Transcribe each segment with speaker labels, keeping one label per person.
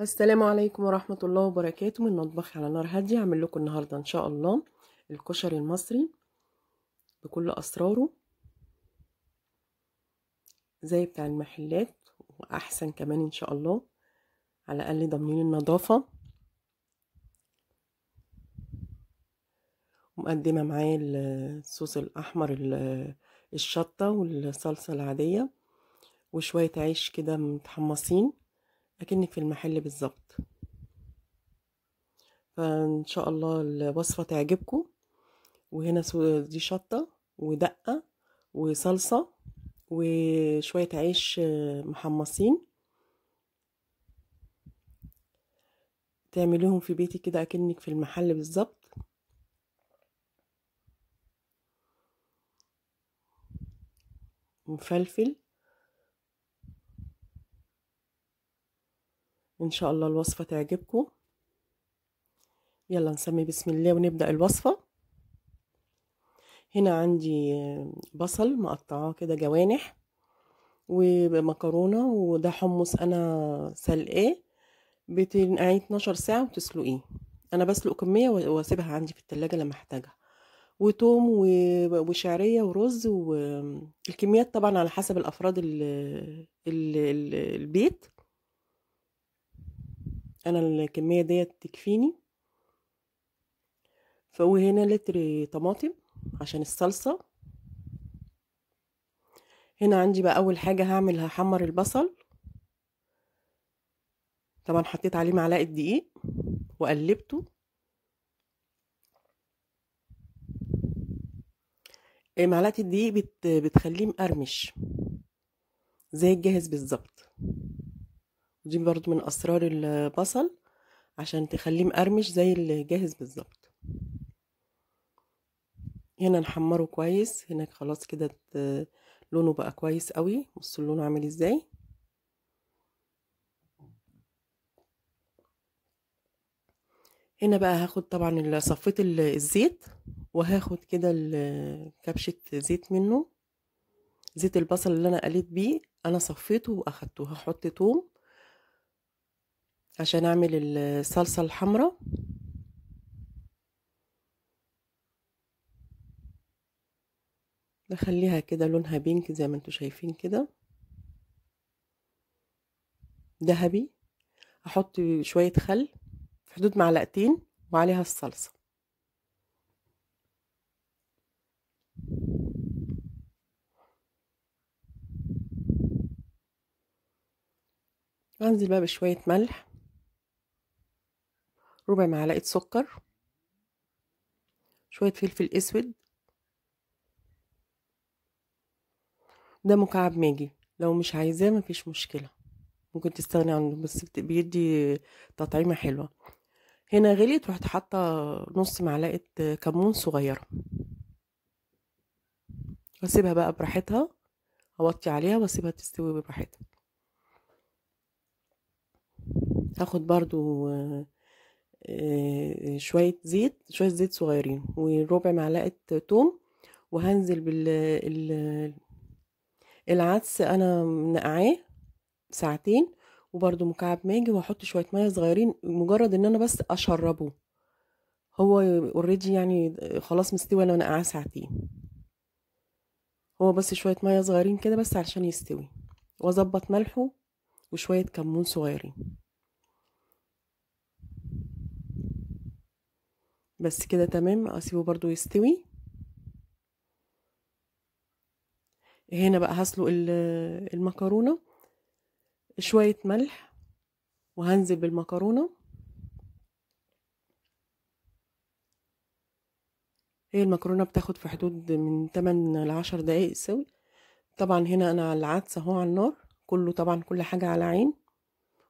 Speaker 1: السلام عليكم ورحمة الله وبركاته من مطبخي على نار هادية هعمل لكم النهاردة إن شاء الله الكشري المصري بكل أسراره زي بتاع المحلات وأحسن كمان إن شاء الله على الأقل ضامنين النظافة ومقدمة معايا الصوص الأحمر الشطة والصلصة العادية وشوية عيش كده متحمصين اكنك في المحل بالظبط فان شاء الله الوصفه تعجبكم وهنا دي شطه ودقه وصلصه وشويه عيش محمصين تعمليهم في بيتك كده اكنك في المحل بالظبط وفلفل ان شاء الله الوصفة تعجبكم يلا نسمي بسم الله ونبدأ الوصفة هنا عندي بصل مقطعاه كده جوانح ومكرونة وده حمص أنا سلقاه بتنقعيه آه، 12 ساعة وتسلقيه أنا بسلق كمية وأسيبها عندي في التلاجة لما أحتاجها وتوم وشعرية ورز والكميات طبعا على حسب الأفراد الـ الـ الـ البيت انا الكميه ديت تكفيني فوهنا لتر طماطم عشان الصلصه هنا عندي بقى اول حاجه هعمل هحمر البصل طبعا حطيت عليه معلقه دقيق وقلبته آه، معلقه الدقيق بتخليه مقرمش زي الجاهز بالظبط دي برضو من اسرار البصل عشان تخليه مقرمش زي الجاهز بالظبط هنا نحمره كويس هناك خلاص كده لونه بقى كويس قوي بصوا لونه عامل ازاي هنا بقى هاخد طبعا صفيت الزيت وهاخد كده كبشة زيت منه زيت البصل اللي انا قليت بيه انا صفيته واخدته هحط توم عشان اعمل الصلصة الحمراء نخليها كده لونها بينك زي ما انتم شايفين كده ذهبي احط شوية خل في حدود معلقتين وعليها الصلصة انزل بقى بشوية ملح ربع معلقة سكر شوية فلفل أسود ده مكعب ماجي لو مش عايزاه مفيش مشكلة ممكن تستغني عنه بس بيدي تطعيمة حلوة هنا غليت رحت حاطة نص معلقة كمون صغيرة واسيبها بقى براحتها اوطي عليها واسيبها تستوي براحتها هاخد برضو آه، آه، شوية زيت شوية زيت صغيرين وربع معلقة توم وهنزل بال العدس انا منقعاه ساعتين وبرده مكعب ماجي وهحط شويه ميه صغيرين مجرد ان انا بس اشربه هو اوريدي يعني خلاص مستوي انا منقعاه ساعتين هو بس شويه ميه صغيرين كده بس علشان يستوي واظبط ملحه وشويه كمون صغيرين بس كده تمام اسيبه برضو يستوي هنا بقى هسلق المكرونه شويه ملح وهنزل بالمكرونه هي المكرونه بتاخد في حدود من 8 ل 10 دقائق سوي طبعا هنا انا على العدس اهو على النار كله طبعا كل حاجه على عين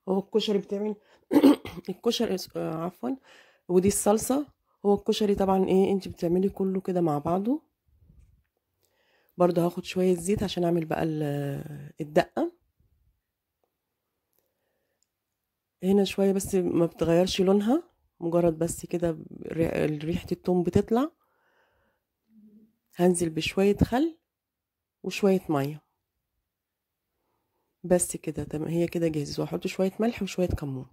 Speaker 1: هو الكشري بتعمل الكشري آه، عفوا ودي الصلصه هو الكشري طبعا ايه انت بتعملي كله كده مع بعضه برضه هاخد شوية زيت عشان اعمل بقى الدقة هنا شوية بس ما بتغيرش لونها مجرد بس كده ريحة التوم بتطلع هنزل بشوية خل وشوية مية بس كده هي كده جاهزة وهحط شوية ملح وشوية كمون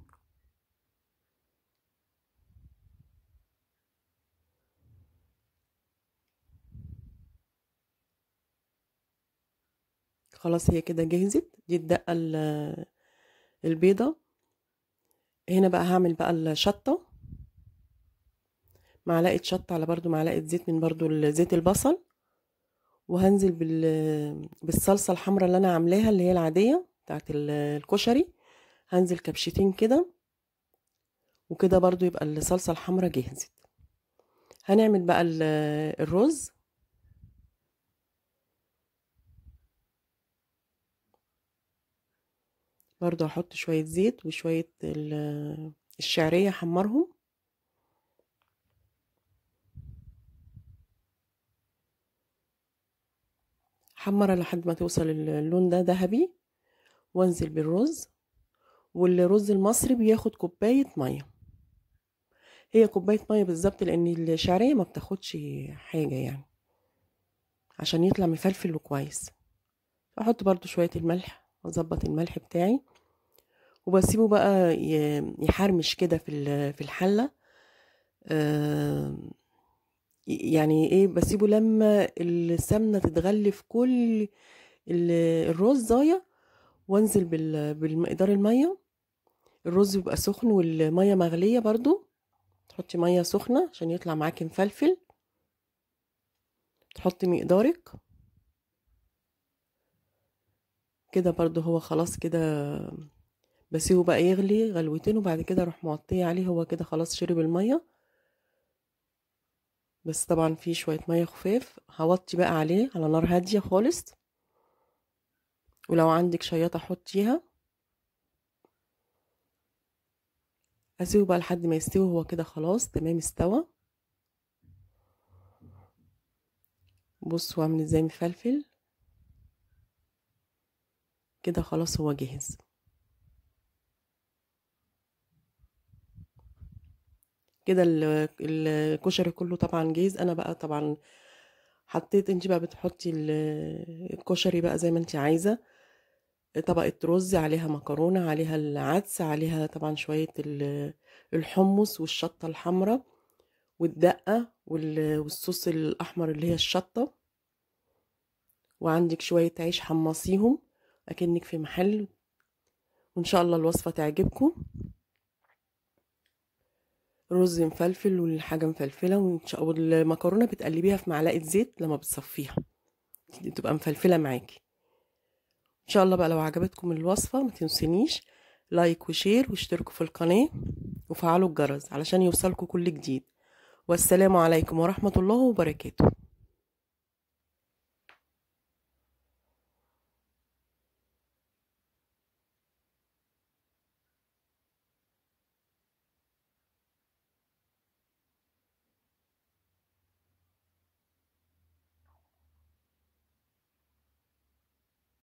Speaker 1: خلاص هي كده جهزت دي الدقة البيضة هنا بقى هعمل بقى الشطة معلقة شطة على برضو معلقة زيت من برضو زيت البصل وهنزل بالصلصة الحمراء اللي انا عاملاها اللي هي العادية بتاعت الكشري هنزل كبشتين كده وكده برضو يبقى الصلصة الحمراء جهزت هنعمل بقى الرز برضو هحط شوية زيت وشوية الشعرية حمرهم حمرها لحد ما توصل اللون ده ذهبي وانزل بالرز والرز المصري بياخد كوباية مية هي كوباية مية بالظبط لان الشعرية ما بتاخدش حاجة يعني عشان يطلع مفلفل وكويس احط برضو شوية الملح واظبط الملح بتاعي وبسيبه بقى يحرمش كده في في الحله يعني ايه بسيبه لما السمنه تتغلي في كل الرز ضايع وانزل بالمقدار الميه الرز بيبقى سخن والميه مغليه برضو تحطي ميه سخنه عشان يطلع معاكي مفلفل تحطي مقدارك كده برضو هو خلاص كده بسيبه بقى يغلي غلوتين وبعد كده اروح موطيه عليه هو كده خلاص شرب الميه بس طبعا في شويه ميه خفاف هوطي بقى عليه على نار هاديه خالص ولو عندك شياطه حطيها اسيبه بقى لحد ما يستوي هو كده خلاص تمام استوى بصوا عامل ازاي مفلفل كده خلاص هو جاهز كده الكشري كله طبعا جاهز انا بقى طبعا حطيت انت بقى بتحطي الكشري بقى زي ما انت عايزه طبقه رز عليها مكرونه عليها العدس عليها طبعا شويه الحمص والشطه الحمراء والدقه والصوص الاحمر اللي هي الشطه وعندك شويه عيش حمصيهم اكنك في محل وان شاء الله الوصفه تعجبكم رز مفلفل والحاجة مفلفلة والمكرونة بتقلبيها في معلقة زيت لما بتصفيها تبقى مفلفلة معاكي ان شاء الله بقى لو عجبتكم الوصفة ما تنسونيش لايك وشير واشتركوا في القناة وفعلوا الجرس علشان يوصلكوا كل جديد والسلام عليكم ورحمة الله وبركاته